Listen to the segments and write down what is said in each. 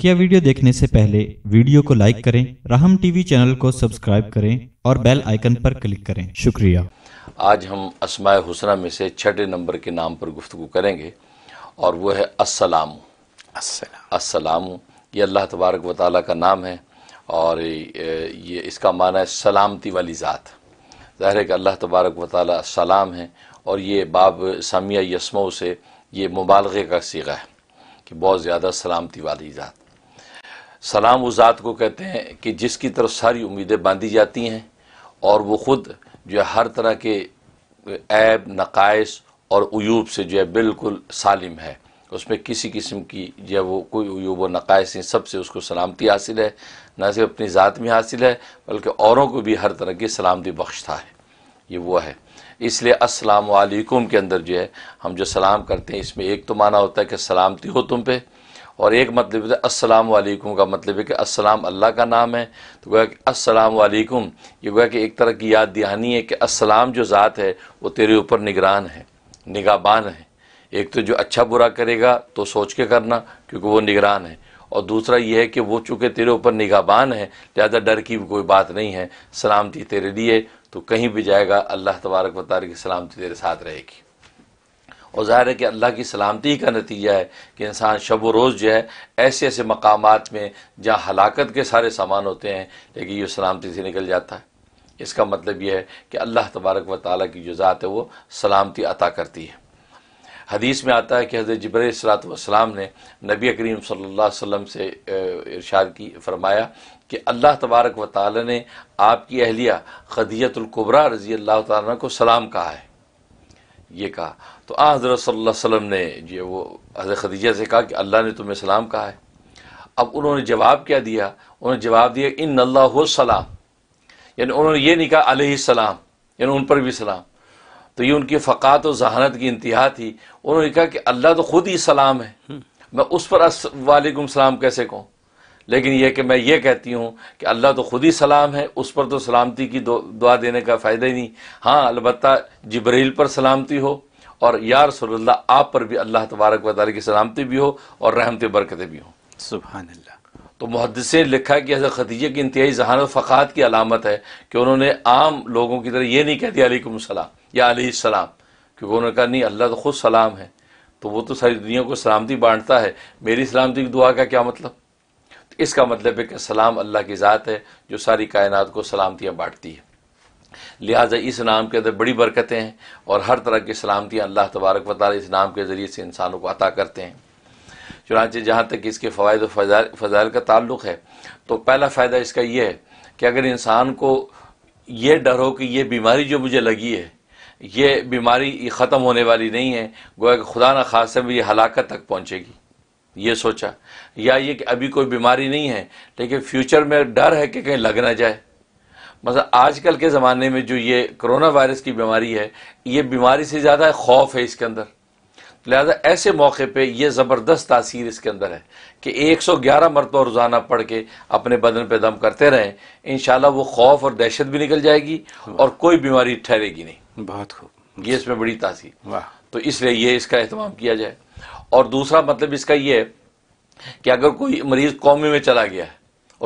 बकिया वीडियो देखने से पहले वीडियो को लाइक करें राहम टीवी चैनल को सब्सक्राइब करें और बेल आइकन पर क्लिक करें शुक्रिया आज हम असमाय हुसना में से छठे नंबर के नाम पर गुफ्तु करेंगे और वो है असलाम असलाम ये अल्लाह तबारक व ताली का नाम है और ये इसका माना है सलामती वाली ज़ात ज़ाहिर है कि अल्लाह तबारक व ताली सलाम है और ये बाब सामिया यस्मों से ये मुबालगे का सीगा है कि बहुत ज़्यादा सलामती वाली ज़ात सलाम उस ज़ात को कहते हैं कि जिसकी तरफ सारी उम्मीदें बांधी जाती हैं और वो ख़ुद जो है हर तरह के ऐब नकाइस और अयूब से जो है बिल्कुल सालिम है उसमें किसी किस्म की जो है वो कोई अयूब व नकाइस नहीं सबसे उसको सलामती हासिल है न सिर्फ अपनी ज़ात में हासिल है बल्कि औरों को भी हर तरह की सलामती बख्शता है ये वो है इसलिए अस्सलाम के अंदर जो है हम जो सलाम करते हैं इसमें एक तो माना होता है कि सलामती हो तुम पे और एक मतलब है अस्सलाम वालेकुम का मतलब है कि अस्सलाम अल्लाह का नाम है तो गोया कि अस्सलाम वालेकुम ये गोया कि एक तरह की याद दहानी है कि अस्सलाम जो ज़ात है वो तेरे ऊपर निगरान है निगाबान है एक तो जो अच्छा बुरा करेगा तो सोच के करना क्योंकि वो निगरान है और दूसरा यह है कि वो चूँकि तेरे ऊपर निगाहबान है ज़्यादा डर की कोई बात नहीं है सलामती तेरे लिए तो कहीं भी जाएगा अल्लाह तबारक वाली की सलामती तेरे साथ रहेगी और ज़ाहिर है कि अल्लाह की सलामती का नतीजा है कि इंसान शब व रोज़ जो है ऐसे ऐसे मकाम में जहाँ हलाकत के सारे सामान होते हैं लेकिन ये सलामती से निकल जाता है इसका मतलब यह है कि अल्लाह तबारक व ताली की जो ज़ात है वो सलामती अता करती है हदीस में आता है कि हज़रत जबर सलाम ने नबी करीम सल्ला वसम से इरशाद की फरमाया कि अल्लाह तबारक व ताली ने आपकी अहलिया खदियतुल्कुबरा रज़ी अल्लाह तु को सलाम कहा है ये कहा तो आ हज़रत वसल्लम ने ये वो हज़रत खदीजा से कहा कि अल्लाह ने तुम्हें सलाम कहा है अब उन्होंने जवाब क्या दिया उन्होंने जवाब दिया इन अल्लाह सलाम यानी उन्होंने ये नहीं कहा सलाम यानी उन पर भी सलाम तो ये उनकी फ़क़ात और जहानत की इंतहा थी उन्होंने कहा कि अल्लाह तो ख़ुद ही सलाम है हम्म। मैं उस पर वालेकुम सलाम कैसे कहूँ लेकिन यह कि मैं ये कहती हूँ कि अल्लाह तो ख़ुद ही सलाम है उस पर तो सलामती की दुआ देने का फ़ायदा ही नहीं हाँ अलबत् जबरील पर सलामती हो और यार सल्ला आप पर भी अल्लाह तबारक वाली की सलामती भी हो और रहमत बरकतें भी हों सुबह अल्लाह तो मुहदस लिखा कि हज़रत खदीजे की इंतहाई जहान फ़क़ात की अलामत है कि उन्होंने आम लोगों की तरह ये नहीं कह दिया सलाम या सलाम क्योंकि उन्होंने कहा नहीं अल्लाह तो खुद सलाम है तो वो तो सारी दुनिया को सलामती बांटता है मेरी सलामती की दुआ का क्या मतलब इसका मतलब है कि सलाम अल्लाह की ज़ात है जो सारी कायनात को सलामतियाँ बाँटती है लिहाजा इस नाम के अंदर बड़ी बरकतें हैं और हर तरह की सलामतियाँ अल्लाह तबारक वाली इस नाम के ज़रिए से इंसानों को अता करते हैं चुनाचे जहाँ तक इसके फ़वाद फ़जाइल का ताल्लुक़ है तो पहला फ़ायदा इसका यह है कि अगर इंसान को ये डर हो कि यह बीमारी जो मुझे लगी है ये बीमारी ख़त्म होने वाली नहीं है गोया कि खुदा न खासा मेरी हलाकत तक पहुँचेगी ये सोचा या ये कि अभी कोई बीमारी नहीं है लेकिन फ्यूचर में डर है कि कहीं लग ना जाए मतलब आजकल के ज़माने में जो ये कोरोना वायरस की बीमारी है ये बीमारी से ज़्यादा खौफ है इसके अंदर लिहाजा ऐसे मौके पे ये ज़बरदस्त तासीर इसके अंदर है कि 111 मरतबा रोज़ाना पढ़ के अपने बदन पे दम करते रहें इन वो खौफ और दहशत भी निकल जाएगी और कोई बीमारी ठहरेगी नहीं बहुत खूब ये इसमें बड़ी तासीर वाह तो इसलिए ये इसका अहतमाम किया जाए और दूसरा मतलब इसका ये है कि अगर कोई मरीज कौमी में चला गया है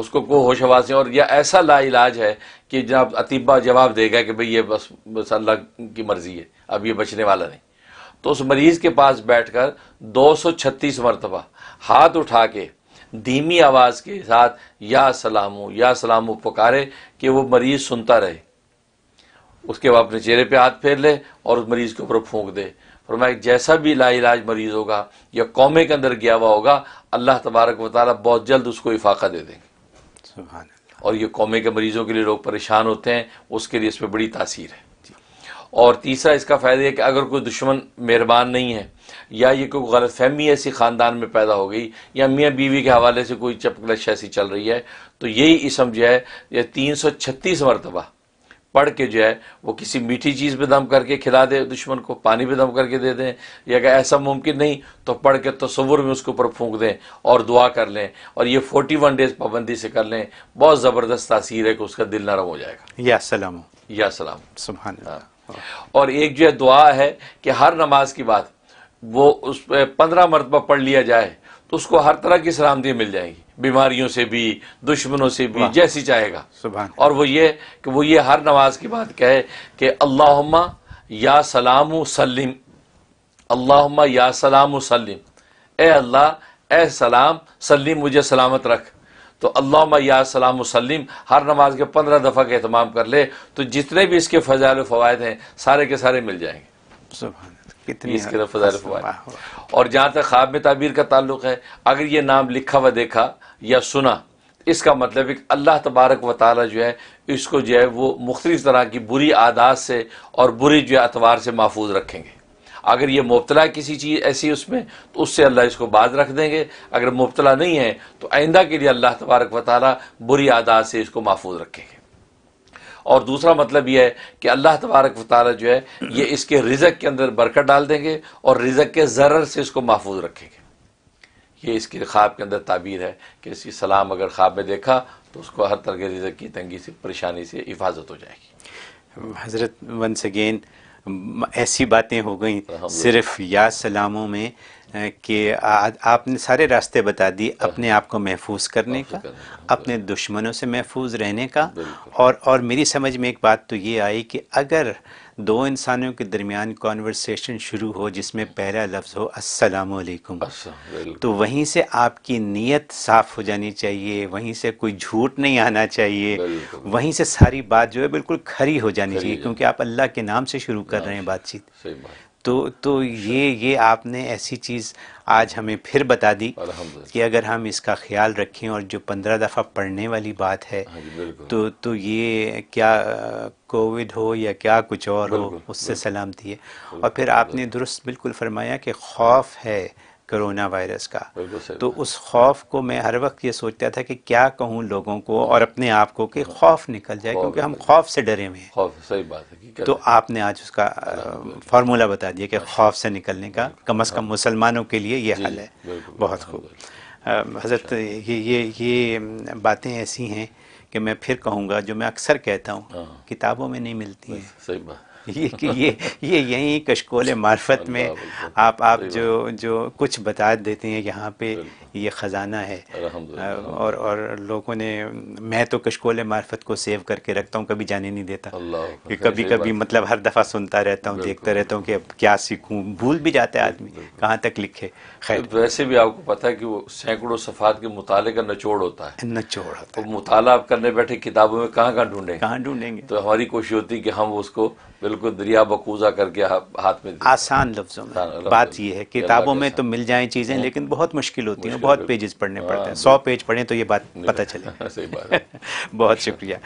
उसको को होशवास और यह ऐसा ला इलाज है कि जनाब अतीबा जवाब देगा कि भाई ये बस बस अल्लाह की मर्जी है अब ये बचने वाला नहीं तो उस मरीज के पास बैठकर 236 मरतबा हाथ उठा के धीमी आवाज़ के साथ या सलामू या सलामो पुकारे कि वो मरीज़ सुनता रहे उसके बाद अपने चेहरे पे हाथ फेर ले और उस मरीज़ के ऊपर फूंक दे मैं जैसा भी लाइलाज मरीज होगा या कौमे के अंदर गया हुआ होगा अल्लाह तबारक व बहुत जल्द उसको इफाका दे देंगे और ये कौमे के मरीजों के लिए लोग परेशान होते हैं उसके लिए इसमें बड़ी तासीर है और तीसरा इसका फ़ायदा है कि अगर कोई दुश्मन मेहरबान नहीं है या ये कोई गलत फहमी ऐसी ख़ानदान में पैदा हो गई या मियाँ बीवी के हवाले से कोई चपकलश ऐसी चल रही है तो यही इसम जो है यह तीन सौ छत्तीस मरतबा पढ़ के जो है वो किसी मीठी चीज़ पे दम करके खिला दे दुश्मन को पानी पे दम करके दे दें या अगर ऐसा मुमकिन नहीं तो पढ़ के तस्वुर में उसके ऊपर फूंक दें और दुआ कर लें और ये फोर्टी वन डेज़ पाबंदी से कर लें बहुत ज़बरदस्त तासीर है कि उसका दिल नरम हो जाएगा या सलाम या सलाम सुबहान और एक जो है दुआ है कि हर नमाज की बात वो उस पर पंद्रह मरतबा पढ़ लिया जाए तो उसको हर तरह की सलामती मिल जाएगी बीमारियों से भी दुश्मनों से भी जैसी चाहेगा और वो ये कि वो ये हर नमाज की बात कहे कि अल्लाहुम्मा या सलाम सलीम अल्लाहुम्मा या सलाम सलीम ए अल्लाह ए सलाम सलीम मुझे सलामत रख तो अल्लाहुम्मा या सलाम सलीम हर नमाज के पंद्रह दफ़ा के अहतमाम कर ले तो जितने भी इसके फजाइल फ़वायद हैं सारे के सारे मिल जाएंगे कितनी इसके फजाइल फ़वाद और जहाँ तक ख्वाब में ताबीर का ताल्लुक है अगर ये नाम लिखा हुआ देखा या सुना इसका मतलब है कि अल्लाह तबारक व ताली जो है इसको जो है वो मुख्तलिफ तरह की बुरी आदात से और बुरी जो है अतवार से महफूज रखेंगे अगर ये मुबतला किसी चीज़ ऐसी उसमें तो उससे अल्लाह इसको बाज रख देंगे अगर मुबतला नहीं है तो आइंदा के लिए अल्लाह तबारक व ताली बुरी आदात से इसको महफूज रखेंगे और दूसरा मतलब यह है कि अल्लाह तबारक वाली जो है ये इसके रिजक के अंदर बरकत डाल देंगे और रिजक के ज़र्र से इसको महफूज रखेंगे ये इसकी ख्वाब के अंदर ताबीर है कि इसकी सलाम अगर ख्वाब में देखा तो उसको हर तरह के रिजक की तंगी से परेशानी से हिफाजत हो जाएगी हज़रत वंस अगेन ऐसी बातें हो गई सिर्फ या सलामों में कि आपने सारे रास्ते बता दिए हाँ। अपने आप को महफूज करने का अपने दुश्मनों से महफूज रहने का और और मेरी समझ में एक बात तो ये आई कि अगर दो इंसानों के दरमियान कॉन्वर्सेशन शुरू हो जिसमें पहला लफ्ज़ हो वालेकुम अच्छा, तो वहीं से आपकी नीयत साफ़ हो जानी चाहिए वहीं से कोई झूठ नहीं आना चाहिए वहीं से सारी बात जो है बिल्कुल खरी हो जानी चाहिए क्योंकि आप अल्लाह के नाम से शुरू कर रहे हैं बातचीत तो तो ये ये आपने ऐसी चीज़ आज हमें फिर बता दी कि अगर हम इसका ख्याल रखें और जो पंद्रह दफ़ा पढ़ने वाली बात है हाँ तो तो ये क्या कोविड हो या क्या कुछ और हो उससे सलामती है और फिर आपने दुरुस्त बिल्कुल फरमाया कि खौफ है कोरोना वायरस का तो उस खौफ को मैं हर वक्त ये सोचता था कि क्या कहूँ लोगों को और अपने आप को कि हाँ। खौफ निकल जाए क्योंकि हम खौफ से डरे हुए हैं सही बात है तो आपने आज उसका फार्मूला बता दिया कि अच्छा। खौफ से निकलने का कम अज़ कम हाँ। मुसलमानों के लिए ये हल है बहुत खूब हजरत अच्छा। ये ये ये बातें ऐसी हैं कि मैं फिर कहूँगा जो मैं अक्सर कहता हूँ हाँ। किताबों में नहीं मिलती हैं सही बात ये कि ये ये यहीं कशकोल मार्फत में आप आप जो जो कुछ बता देते हैं यहाँ पे ये ख़ज़ाना है और और लोगों ने मैं तो कशकोल मार्फत को सेव करके रखता हूँ कभी जाने नहीं देता कि कभी कभी मतलब हर दफ़ा सुनता रहता हूँ देखता रहता हूँ कि अब क्या सीखूँ भूल भी जाता है आदमी कहाँ तक लिखे खैर तो वैसे भी आपको पता है कि वो सैकड़ों सफ़ात के मुताले का नचोड़ होता है नचोड़ होता है मुताला आप करने बैठे किताबों में कहाँ कहाँ ढूंढेंगे कहाँ ढूंढेंगे तो हमारी कोशिश होती है कि हम उसको बिल्कुल दरिया बकूजा करके हाथ में आसान लफ्जों में बात यह है किताबों में तो मिल जाए चीज़ें लेकिन बहुत मुश्किल होती हैं बहुत पेजेस पढ़ने पड़ते हैं हाँ, सौ पेज पढ़ें तो ये बात पता चले सही बात बहुत शुक्रिया